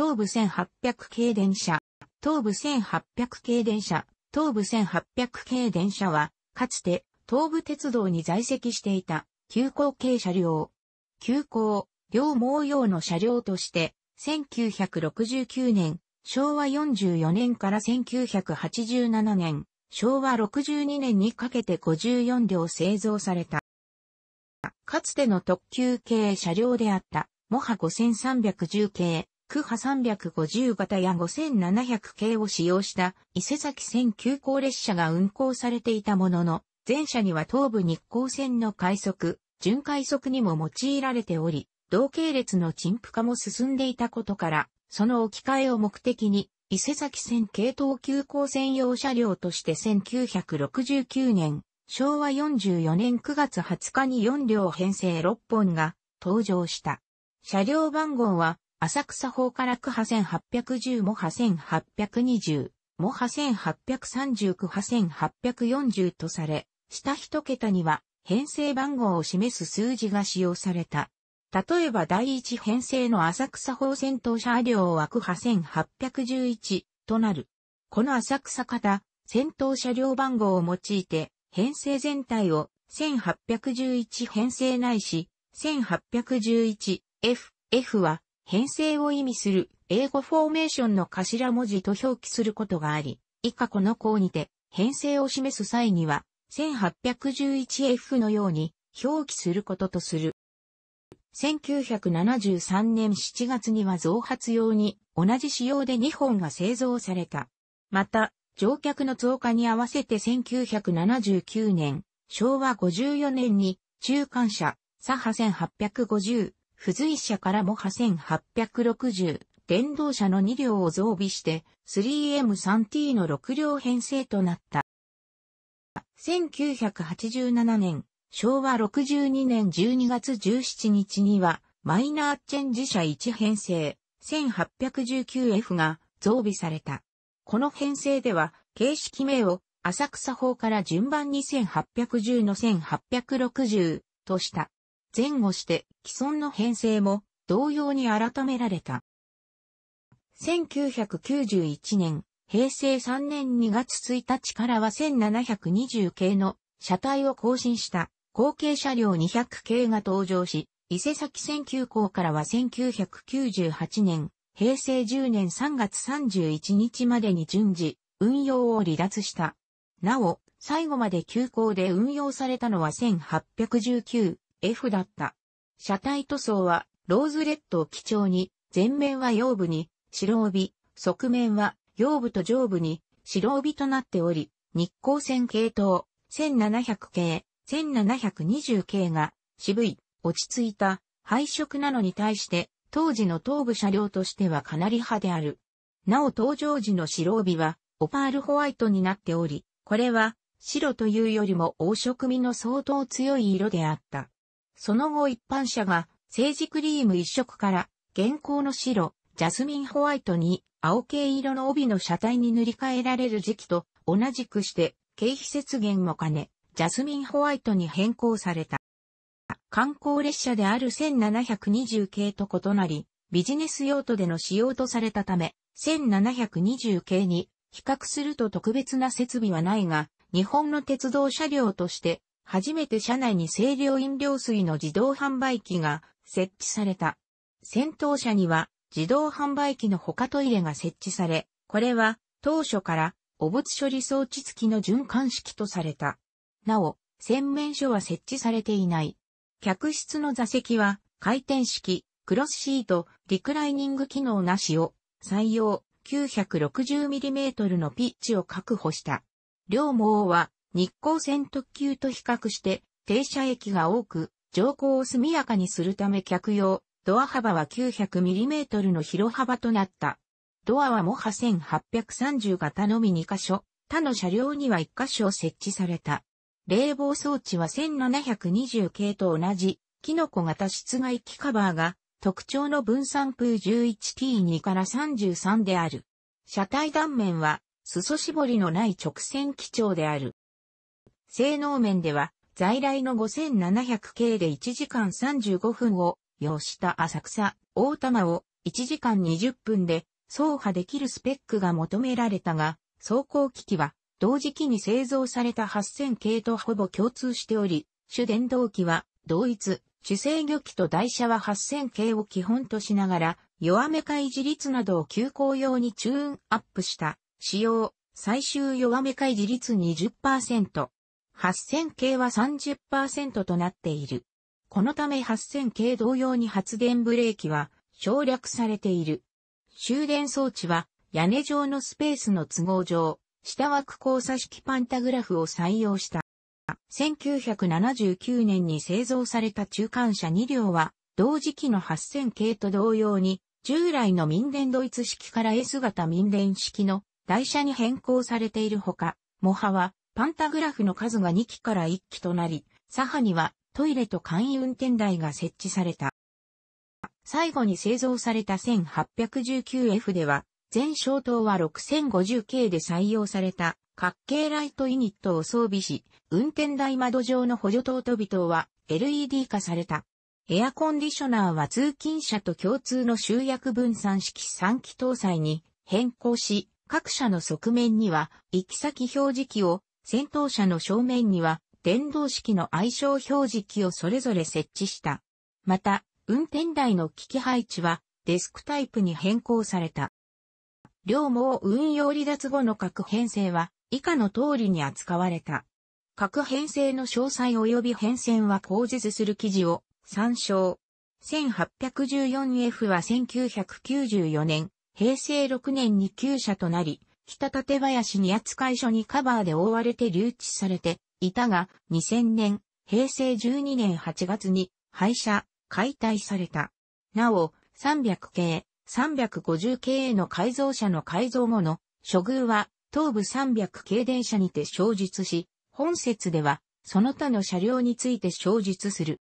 東部1800系電車、東部1800系電車、東部1800系電車は、かつて東部鉄道に在籍していた急行系車両。急行、両毛用の車両として、1969年、昭和44年から1987年、昭和62年にかけて54両製造された。かつての特急系車両であった、モハ5310系、クハ350型や5700系を使用した伊勢崎線急行列車が運行されていたものの、前車には東武日光線の快速、準快速にも用いられており、同系列の陳腐化も進んでいたことから、その置き換えを目的に、伊勢崎線系統急行専用車両として1969年、昭和44年9月20日に4両編成6本が登場した。車両番号は浅草法から区派1810も派1820も派1830区派1840とされ、下一桁には編成番号を示す数字が使用された。例えば第一編成の浅草法戦闘車両は区派1811となる。この浅草型、戦闘車両番号を用いて、編成全体を1811編成ないし、1811F、F は編成を意味する英語フォーメーションの頭文字と表記することがあり、以下この項にて編成を示す際には 1811F のように表記することとする。1973年7月には増発用に同じ仕様で2本が製造された。また、乗客の増加に合わせて1979年、昭和54年に中間車、左派1850、付随車からも派1860、電動車の2両を増備して 3M3T の6両編成となった。1987年、昭和62年12月17日には、マイナーチェンジ車1編成 1819F が増備された。この編成では、形式名を浅草法から順番に1810の1860とした。前後して既存の編成も同様に改められた。1991年、平成3年2月1日からは1720系の車体を更新した後継車両200系が登場し、伊勢崎線急行からは1998年、平成10年3月31日までに順次、運用を離脱した。なお、最後まで急行で運用されたのは1819、F だった。車体塗装は、ローズレッドを基調に、前面は腰部に、白帯、側面は、腰部と上部に、白帯となっており、日光線系統、1700系、1720系が、渋い、落ち着いた、配色なのに対して、当時の東部車両としてはかなり派である。なお登場時の白帯は、オパールホワイトになっており、これは、白というよりも黄色味の相当強い色であった。その後一般社が、セ治ジクリーム一色から、現行の白、ジャスミンホワイトに、青系色の帯の車体に塗り替えられる時期と同じくして、経費節減も兼ね、ジャスミンホワイトに変更された。観光列車である1720系と異なり、ビジネス用途での使用とされたため、1720系に比較すると特別な設備はないが、日本の鉄道車両として初めて車内に清涼飲料水の自動販売機が設置された。先頭車には自動販売機の他トイレが設置され、これは当初から汚物処理装置付きの循環式とされた。なお、洗面所は設置されていない。客室の座席は回転式、クロスシート、リクライニング機能なしを採用 960mm のピッチを確保した。両毛は日光線特急と比較して停車駅が多く、乗降を速やかにするため客用、ドア幅は 900mm の広幅となった。ドアはモハ1830型のみ2箇所、他の車両には1箇所設置された。冷房装置は1720系と同じ、キノコ型室外機カバーが特徴の分散風 11T2 から33である。車体断面は裾絞りのない直線基調である。性能面では、在来の5700系で1時間35分を要した浅草、大玉を1時間20分で走破できるスペックが求められたが、走行機器は同時期に製造された8000系とほぼ共通しており、主電動機は同一、主制御機と台車は8000系を基本としながら、弱め回自立などを急行用にチューンアップした、使用、最終弱め回自立20%、8000系は30%となっている。このため8000系同様に発電ブレーキは省略されている。終電装置は屋根上のスペースの都合上、下枠交差式パンタグラフを採用した。1979年に製造された中間車2両は、同時期の8000系と同様に、従来の民電ドイツ式から S 型民電式の台車に変更されているほか、モハはパンタグラフの数が2機から1機となり、左派にはトイレと簡易運転台が設置された。最後に製造された 1819F では、全消灯は 6050K で採用された、角形ライトユニットを装備し、運転台窓上の補助灯と尾灯は LED 化された。エアコンディショナーは通勤車と共通の集約分散式3機搭載に変更し、各社の側面には行き先表示器を先頭車の正面には電動式の愛称表示器をそれぞれ設置した。また、運転台の機器配置はデスクタイプに変更された。両毛運用離脱後の各編成は以下の通りに扱われた。各編成の詳細及び編成は口述する記事を参照。1814F は1994年、平成6年に旧車となり、北立林に扱い所にカバーで覆われて留置されていたが、2000年、平成12年8月に廃車、解体された。なお、300系、350系への改造車の改造後の処遇は、東部300系電車にて小述し、本節では、その他の車両について小述する。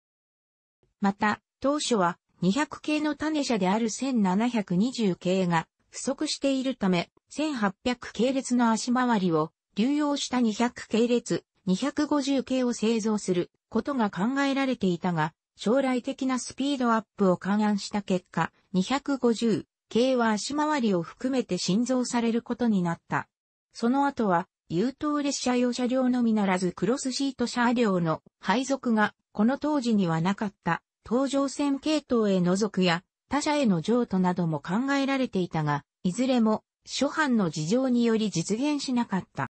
また、当初は200系の種車である1720系が不足しているため、1800系列の足回りを流用した200系列、250系を製造することが考えられていたが、将来的なスピードアップを勘案した結果、250系は足回りを含めて新造されることになった。その後は、優等列車用車両のみならずクロスシート車両の配属が、この当時にはなかった、搭乗線系統への属や、他社への譲渡なども考えられていたが、いずれも諸藩の事情により実現しなかった。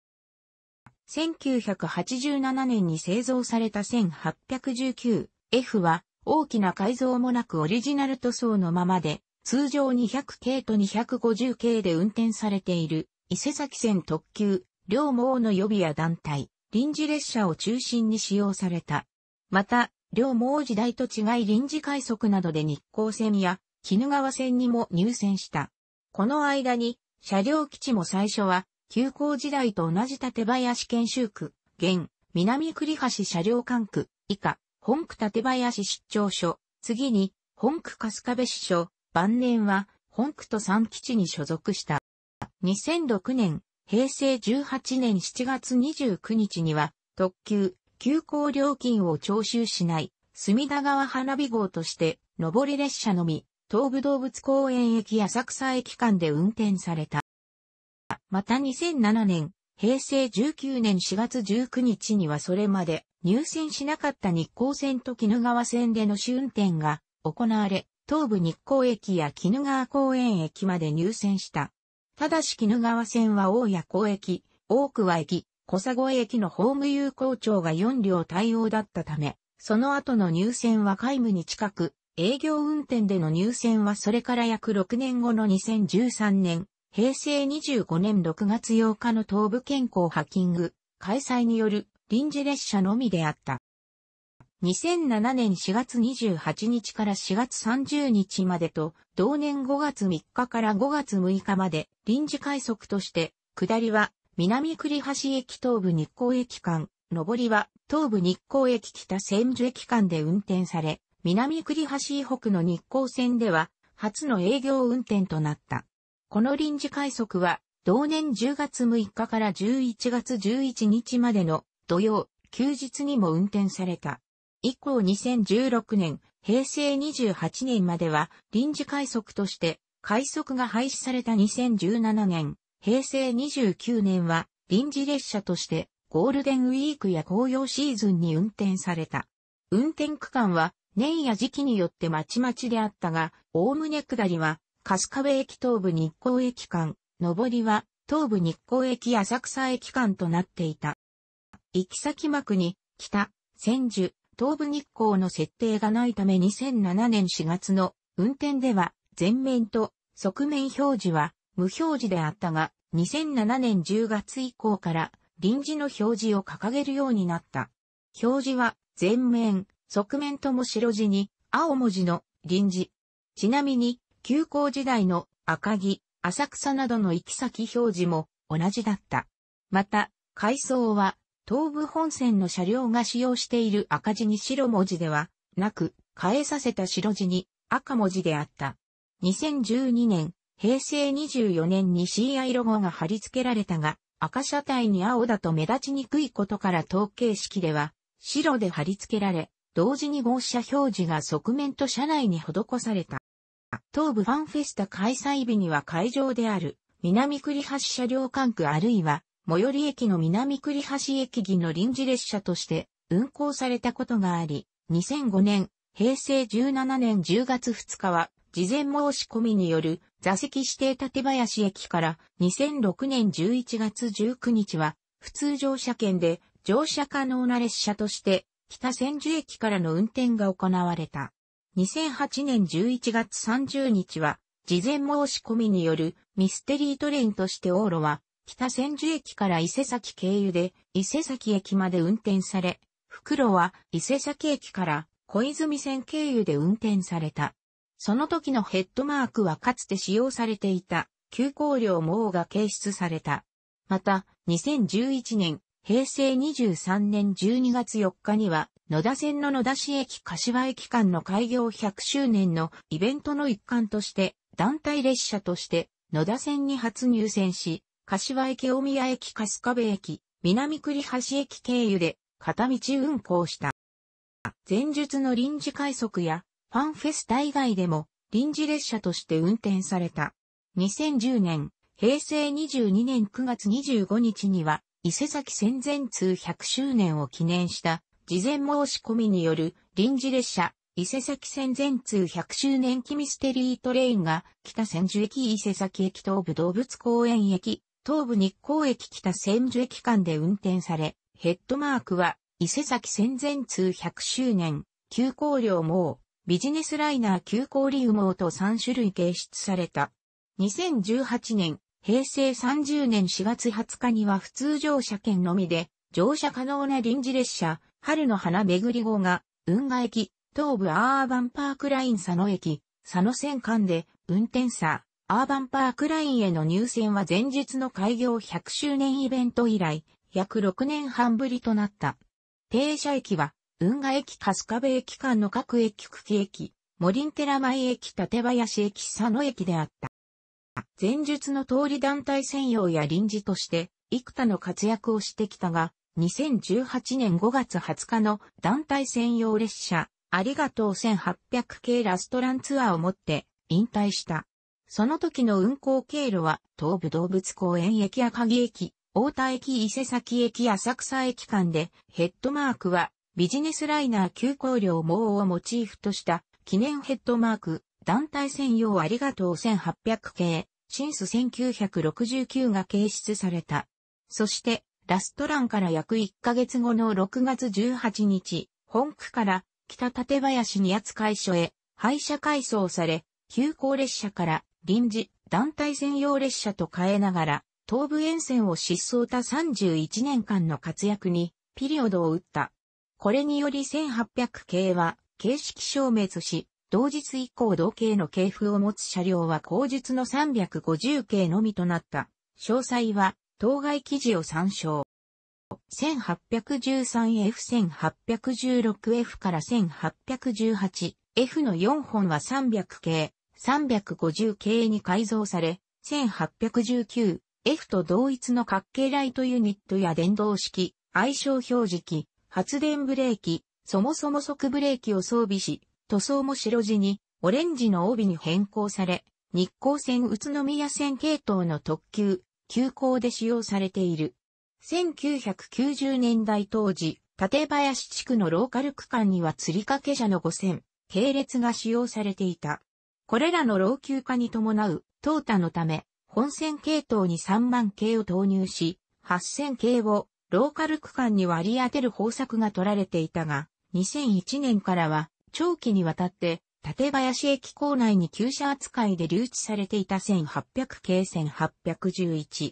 1987年に製造された 1819F は大きな改造もなくオリジナル塗装のままで通常200系と250系で運転されている伊勢崎線特急両毛の予備や団体臨時列車を中心に使用された。また両毛時代と違い臨時快速などで日光線や鬼怒川線にも入線した。この間に車両基地も最初は、旧校時代と同じ館林研修区、現、南栗橋車両管区、以下、本区館林出張所、次に、本区春日部支所、晩年は、本区と三基地に所属した。2006年、平成18年7月29日には、特急、急行料金を徴収しない、隅田川花火号として、上り列車のみ、東武動物公園駅浅草駅間で運転された。また2007年、平成19年4月19日にはそれまで入線しなかった日光線と鬼怒川線での試運転が行われ、東武日光駅や鬼怒川公園駅まで入線した。ただし鬼怒川線は大谷公駅、大桑駅、小佐越駅のホーム有効長が4両対応だったため、その後の入線は皆無に近く、営業運転での入線はそれから約6年後の2013年、平成25年6月8日の東部健康ハッキング、開催による臨時列車のみであった。2007年4月28日から4月30日までと、同年5月3日から5月6日まで臨時快速として、下りは南栗橋駅東部日光駅間、上りは東部日光駅北千住駅間で運転され、南栗橋以北の日光線では、初の営業運転となった。この臨時快速は、同年10月6日から11月11日までの土曜、休日にも運転された。以降2016年、平成28年までは臨時快速として、快速が廃止された2017年、平成29年は臨時列車としてゴールデンウィークや紅葉シーズンに運転された。運転区間は年や時期によってまちまちであったが、おおむね下りは、春日部駅東部日光駅間、上りは、東部日光駅浅草駅間となっていた。行き先幕に、北、千住、東部日光の設定がないため2007年4月の運転では、前面と側面表示は無表示であったが、2007年10月以降から臨時の表示を掲げるようになった。表示は前面、側面とも白地に、青文字の臨時。ちなみに、旧校時代の赤木、浅草などの行き先表示も同じだった。また、階層は、東武本線の車両が使用している赤字に白文字ではなく、変えさせた白字に赤文字であった。2012年、平成24年に CI ロゴが貼り付けられたが、赤車体に青だと目立ちにくいことから統計式では、白で貼り付けられ、同時に号車表示が側面と車内に施された。東部ファンフェスタ開催日には会場である南栗橋車両管区あるいは最寄り駅の南栗橋駅議の臨時列車として運行されたことがあり、2005年、平成17年10月2日は事前申し込みによる座席指定立林駅から2006年11月19日は普通乗車券で乗車可能な列車として北千住駅からの運転が行われた。2008年11月30日は、事前申し込みによるミステリートレインとして往路は、北千住駅から伊勢崎経由で伊勢崎駅まで運転され、袋は伊勢崎駅から小泉線経由で運転された。その時のヘッドマークはかつて使用されていた、急行量網が掲出された。また、2011年、平成23年12月4日には、野田線の野田市駅柏駅間の開業100周年のイベントの一環として、団体列車として野田線に初入線し、柏駅大宮駅春日部駅、南栗橋駅経由で片道運行した。前述の臨時快速やファンフェスタ以外でも臨時列車として運転された。2010年、平成22年9月25日には伊勢崎戦前通100周年を記念した事前申し込みによる臨時列車伊勢崎戦前通100周年記ミステリートレインが北千住駅伊勢崎駅東武動物公園駅東武日光駅北千住駅間で運転されヘッドマークは伊勢崎戦前通100周年急行量もビジネスライナー急行リウモと3種類形出された2018年平成30年4月20日には普通乗車券のみで、乗車可能な臨時列車、春の花巡り号が、運河駅、東部アーバンパークライン佐野駅、佐野線間で、運転者、アーバンパークラインへの入線は前日の開業100周年イベント以来、約6年半ぶりとなった。停車駅は、運河駅春日部駅間の各駅久喜駅、森寺前駅館林駅佐野駅であった。前述の通り団体専用や臨時として、幾多の活躍をしてきたが、2018年5月20日の団体専用列車、ありがとう1800系ラストランツアーをもって引退した。その時の運行経路は、東武動物公園駅や鍵駅、大田駅伊勢崎駅浅草駅間で、ヘッドマークは、ビジネスライナー急行量網をモチーフとした記念ヘッドマーク、団体専用ありがとう1800系、シンス1969が掲出された。そして、ラストランから約1ヶ月後の6月18日、本区から北立林に扱い所へ廃車改装され、急行列車から臨時団体専用列車と変えながら、東部沿線を失踪た31年間の活躍にピリオドを打った。これにより1800系は形式消滅し、同日以降同系の系譜を持つ車両は後日の350系のみとなった。詳細は、当該記事を参照。1813F1816F から 1818F の4本は300系、350系に改造され、1819F と同一の角形ライトユニットや電動式、相性表示器、発電ブレーキ、そもそも即ブレーキを装備し、塗装も白地に、オレンジの帯に変更され、日光線宇都宮線系統の特急、急行で使用されている。1990年代当時、館林地区のローカル区間には釣り掛け車の5000、系列が使用されていた。これらの老朽化に伴う、淘汰のため、本線系統に3万系を投入し、8000系をローカル区間に割り当てる方策が取られていたが、2001年からは長期にわたって、縦林駅構内に旧車扱いで留置されていた1800 k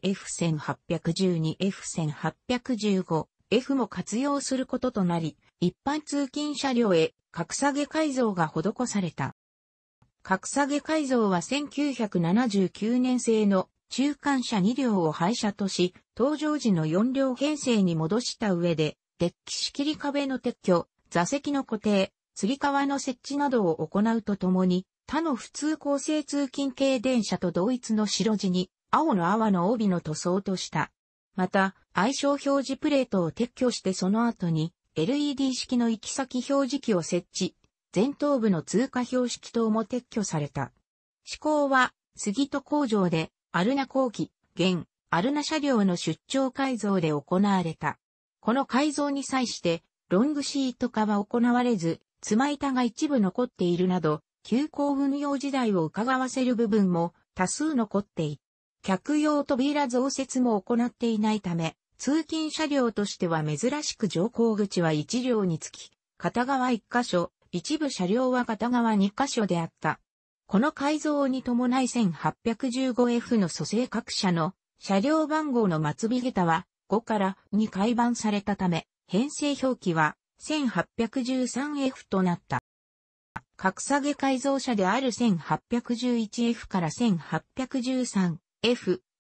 1811F1812F1815 F も活用することとなり、一般通勤車両へ格下げ改造が施された。格下げ改造は1979年製の中間車2両を廃車とし、登場時の4両編成に戻した上で、デッキ仕切り壁の撤去、座席の固定、釣り革の設置などを行うとともに、他の普通構成通勤系電車と同一の白地に、青の泡の帯の塗装とした。また、愛称表示プレートを撤去してその後に、LED 式の行き先表示器を設置、前頭部の通過標識等も撤去された。施行は、杉戸工場で、アルナ工機、現、アルナ車両の出張改造で行われた。この改造に際して、ロングシート化は行われず、妻板が一部残っているなど、急行運用時代を伺わせる部分も多数残ってい、客用扉増設も行っていないため、通勤車両としては珍しく乗降口は一両につき、片側一箇所、一部車両は片側二箇所であった。この改造に伴い 1815F の蘇生各社の車両番号の末尾下は5から2改版されたため、編成表記は 1813F となった。格下げ改造車である 1811F から 1813F、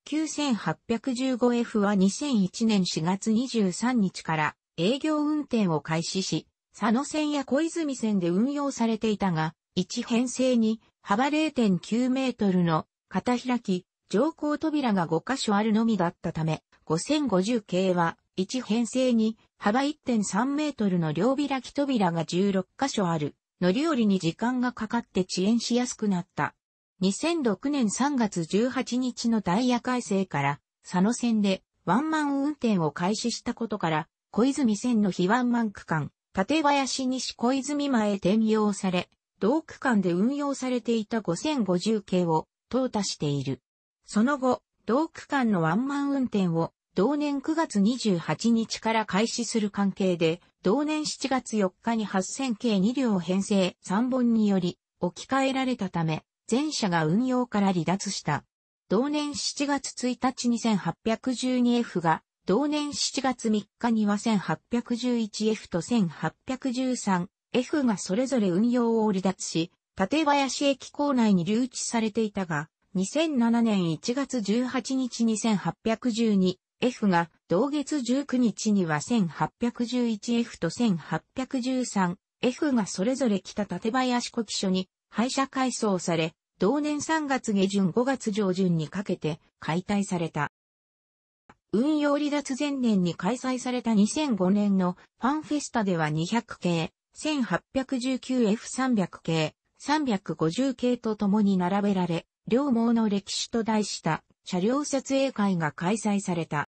9815F は2001年4月23日から営業運転を開始し、佐野線や小泉線で運用されていたが、1編成に幅0.9メートルの片開き、乗降扉が5箇所あるのみだったため、5050系は1編成に幅1.3メートルの両開き扉が16箇所ある。乗り降りに時間がかかって遅延しやすくなった。2006年3月18日のダイヤ改正から佐野線でワンマン運転を開始したことから小泉線の非ワンマン区間、立林西小泉前へ転用され、同区間で運用されていた5050系を淘汰している。その後、同区間のワンマン運転を同年9月28日から開始する関係で、同年7月4日に8000系2両編成3本により置き換えられたため、全社が運用から離脱した。同年7月1日に 1812F が、同年7月3日には 1811F と 1813F がそれぞれ運用を離脱し、立林駅構内に留置されていたが、2007年1月18日に 1812F F が同月19日には 1811F と 1813F がそれぞれ北立林古記所に廃車改装され、同年3月下旬5月上旬にかけて解体された。運用離脱前年に開催された2005年のファンフェスタでは200系、1819F300 系、350系と共に並べられ、両毛の歴史と題した車両撮影会が開催された。